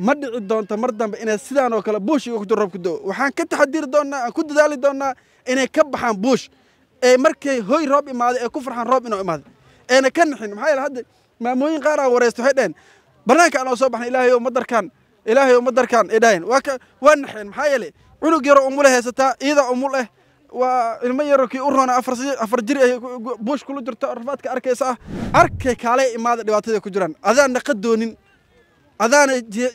ma dhici doonto mar dambe inay sidaan oo kale buush iga kujiro roobka waxaan ka taxadiri doonnaa aan ku dadaali doonnaa inay ka baxaan buush ee markay hoy roob imaaday ee ku farxaan roob inoo imaada eena ka nixin maxaa yeele hadda maamooyin qaaraa aan waraysta waxay dhaheen banaanka anoo soo baxnay ilaahay ow madarkaan ilaahay ow madarkaan ay dhaheen waa ka waa naxeen maxaa yeele cunug yaro umule haysataa iyada umul eh waa ilmo yaro kii u roona afar jiri ay buush kula jirta rafaadka arkaysa ah arkay kaalay imaada dhibaatadaay ku jiraan adaan naqa doonin adaana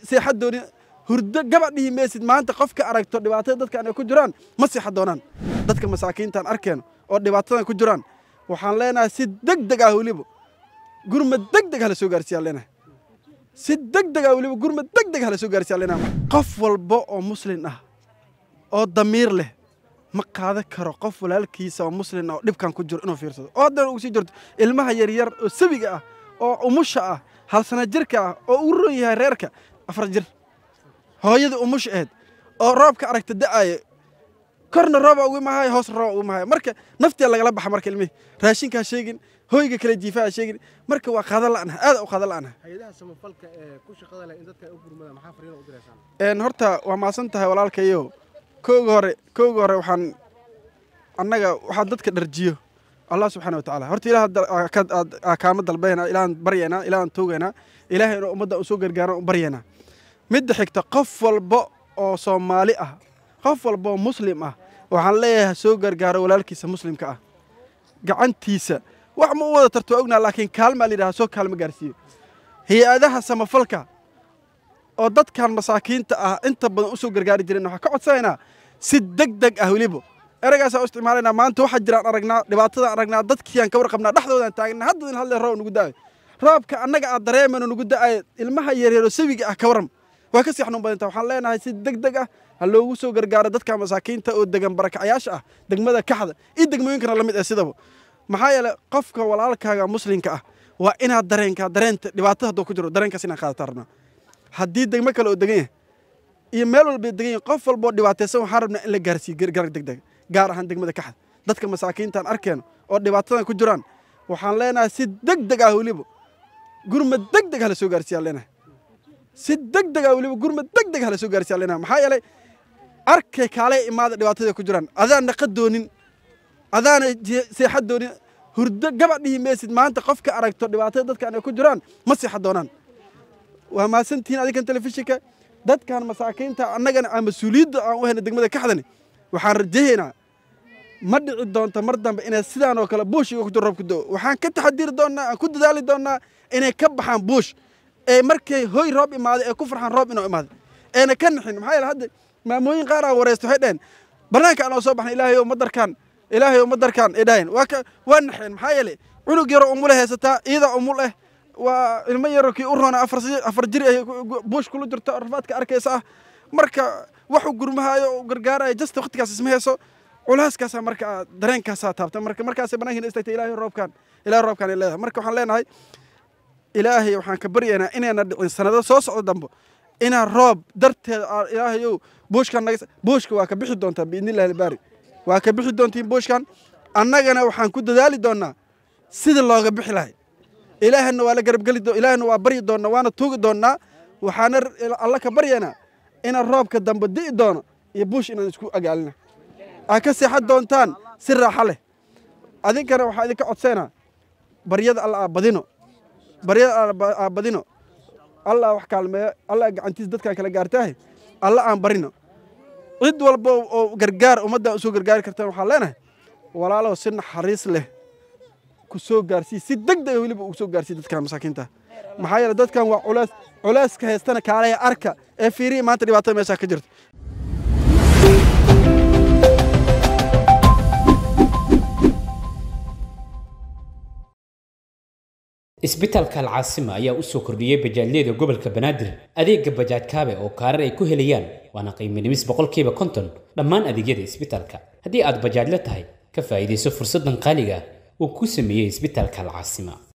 seexan doonin hurdo gabadhii maysid maanta qof ka aragto dhibaatada dadkan ay ku jiraan ma seexa doonaan dadka masaakiintaan arkeen oo dhibaatadan ku jiraan waxaan leenahay si deg deg ah weliba gurma deg deg hala soo gaarsiiyaa leenahay si deg deg ah weliba gurma deg deg hala soo gaarsiiyaa leenahay qof walba oo muslin ah oo damiir leh ma qaada karo qof walaalkiisa oo muslin ah oo dhibkan ku jiro inuu fiirsado oo haddana ugu sii jirto ilmaha yaryar oo sawiga ah oo umusha ah halsana jirka ah oo u ron yahay reerka afar jir hooyadii umusha ahayd oo roobka aragta da'aaya korna rooba ugu mahayo hoosna rooba ugu mahayo marka naftiya lagala baxa marka ilmihii raashinkaa sheegin hoyga kale jiifaha sheegin marka waa qaada la'naha aad u qaada la'naha u gurmada maxaa fariina horta waa maadsan tahay walaalkayo kooga hore kooga hore waxaan annaga waxaa dadka dharjiyo allah subxana watacala horta ilaah kaama dalbayna ilaaan baryaynaa ilaaan toogaynaa ilaahay inuu ummadda usoo gargaarana u baryaynaa midda xigta qof walba oo soomaali ah qof walba oo muslim ah waxaan leeyahay soo gargaaro walaalkiisa muslimka ah gacantiisa wax ma u wada tarto waa ognaa laakiin kaalmaa layidhaha soo kaalma gaarsiiyo hay-adaha samafalka oo dadkan masaakiinta ah inta badan usoo gargaari jireen waxaan ka codsanaynaa si deg deg ah weliba ereygaas aan isticmaalanaa maanta waxaa jiraan aragnaa dhibaatadan aragnaa dadkiiaan kawar qabnaa dhexdoodaan taagna hadda idin hadlee roob nugu da'ay roobka annaga aad dareemano nugu da'aya ilmaha yaryaero sawiga ah ka waa ka siixnuun badintaa waxaan leenahay si deg deg ah ha loogu soo gargaaro dadka masaakiinta oo degan barakacayaasha ah degmada kaxda iyo degmooyinkana lamid ah sidaba maxaa yeeley qofka walaalkaaga muslimka ah waa inaad dareenkaa dareenta dhibaatada hadduu ku jiro dareenkaas inaan qaadataa rabnaa haddii degmo kale oo degan yahay iyo meel walba degan yahay qof walboo dhibaataysan waxaan rabnaa in la gaarsii gargaar deg deg gaar ahaan degmada kaxda dadka masaakiintaan arkeyno oo dhibaatadan ku jiraan waxaan leenahay si deg deg ah weliba gurmad deg deg hala soo gaarsiiyaan leenahay si deg deg ah weliba gurmad deg deg hala soo gaarsiiyaan leenahay maxaa yeelay arkay kaalee imaada dhibaatadii ku jiraan adaan naqad doonin adaana seexad doonin hurdo gabadh dhihi maysid maanta qofka aragto dhibaatada dadkan ay ku jiraan ma seexa doonaan waa mahadsantihiin adinkan telefishinka dadkan masaakiinta annagana aan mas-uuliyadda aan u helna degmada kaxdani waxaan rajahaynaa ma dhici doonto mar dambe inay sidaan oo kale buush iga kujiro roobka do waxaan ka taxadiri doonnaa aan ku dadaali doonnaa inay ka baxaan buush ee markay hoy roob imaaday ee ku farxaan roob inoo imaaday eena ka nixin maxaa yeele hadda maamooyin qaaraa aan waraysta waxay dhaheen banaanka anoo soo baxnay ilaahay ow madarkaan ilaahay ow madarkaan ay dhaheen waa waa naxeen maxaa yeele cunug yaro umule haysataa iyadaa umul eh waa ilmo yaro kii u roona afar jiri ay buush kula jirta rafaadka arkaysa ah marka wax u gurmahayo gargaarayo jasta waqtigaas isma heeso culaaskaasaa marka dareenkaasaa taabta marka markaasay banankiina istagtay ilaahay roobkaan ilaahay roobkaan ay leedahay marka waxaan leenahay ilaahay waxaan ka baryaynaa inayna dhicin sanado soo socdo dambo inaan roob darteeda ah, ilaahayow buushkan naga buushka waa ka bixi doontaa biidnillahi albaari waa ka bixi doontiin buushkan annagana waxaan ku dadaali doonaa sida looga bixi lahay ilaahana waa la garabgeli ilaahana waa baryi doonnaa waana tuugi doonnaa waxaana alla ka baryaynaa inaan roobka dambe di'i doono iyo buush inaan isku agaalina aa ka seexan doontaan si raaxo leh adinkana waxaa idinka codsaynaa baryada alla aabadino baryada aabadino alla wax kaalmeeyo alla gacantiisa dadkaan kala gaartaahe alla aan barino cid walba oo gargaar ummaddaa usoo gargaari kartaan waxaa leenahay walaalow si naxariis leh ku soo gaarsii si degdega ah weliba ugu soo gaarsii dadkan masaakiinta maxaa yeele dadkan waa culays culeyska haystana kaaleha arka ee fiiriya maanta dhibaatada meeshaa ka jirto isbitaalka alcaasima ayaa u soo kordhiyey bajaajleyda gobolka banaadir adeega bajaajkaabe oo kaarar ay ku helayaan waana qiiminimis boqolkiiba konton dhammaan adeegyada isbitaalka haddii aad bajaajla tahay ka faa'iidayso fursaddan qaaliga uu ku sameeyey isbitaalka alcaasima